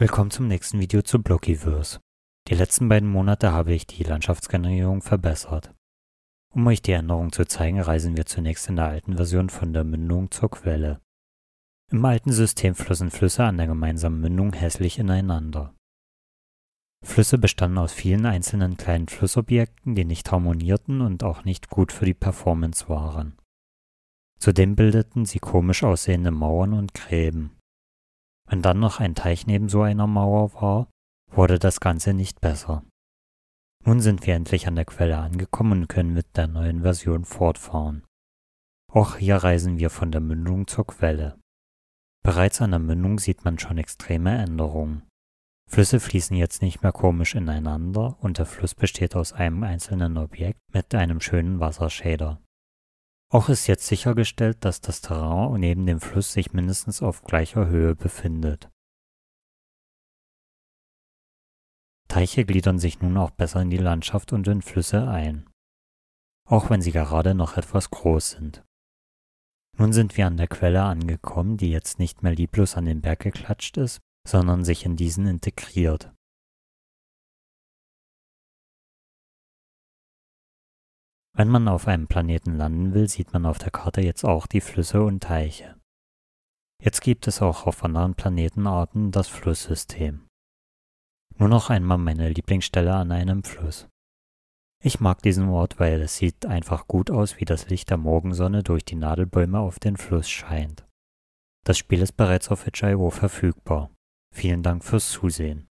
Willkommen zum nächsten Video zu Blockiverse. Die letzten beiden Monate habe ich die Landschaftsgenerierung verbessert. Um euch die Änderung zu zeigen, reisen wir zunächst in der alten Version von der Mündung zur Quelle. Im alten System flossen Flüsse an der gemeinsamen Mündung hässlich ineinander. Flüsse bestanden aus vielen einzelnen kleinen Flussobjekten, die nicht harmonierten und auch nicht gut für die Performance waren. Zudem bildeten sie komisch aussehende Mauern und Gräben. Wenn dann noch ein Teich neben so einer Mauer war, wurde das Ganze nicht besser. Nun sind wir endlich an der Quelle angekommen und können mit der neuen Version fortfahren. Auch hier reisen wir von der Mündung zur Quelle. Bereits an der Mündung sieht man schon extreme Änderungen. Flüsse fließen jetzt nicht mehr komisch ineinander und der Fluss besteht aus einem einzelnen Objekt mit einem schönen Wasserschäder. Auch ist jetzt sichergestellt, dass das Terrain neben dem Fluss sich mindestens auf gleicher Höhe befindet. Teiche gliedern sich nun auch besser in die Landschaft und in Flüsse ein, auch wenn sie gerade noch etwas groß sind. Nun sind wir an der Quelle angekommen, die jetzt nicht mehr lieblos an den Berg geklatscht ist, sondern sich in diesen integriert. Wenn man auf einem Planeten landen will, sieht man auf der Karte jetzt auch die Flüsse und Teiche. Jetzt gibt es auch auf anderen Planetenarten das Flusssystem. Nur noch einmal meine Lieblingsstelle an einem Fluss. Ich mag diesen Ort, weil es sieht einfach gut aus, wie das Licht der Morgensonne durch die Nadelbäume auf den Fluss scheint. Das Spiel ist bereits auf HIO verfügbar. Vielen Dank fürs Zusehen.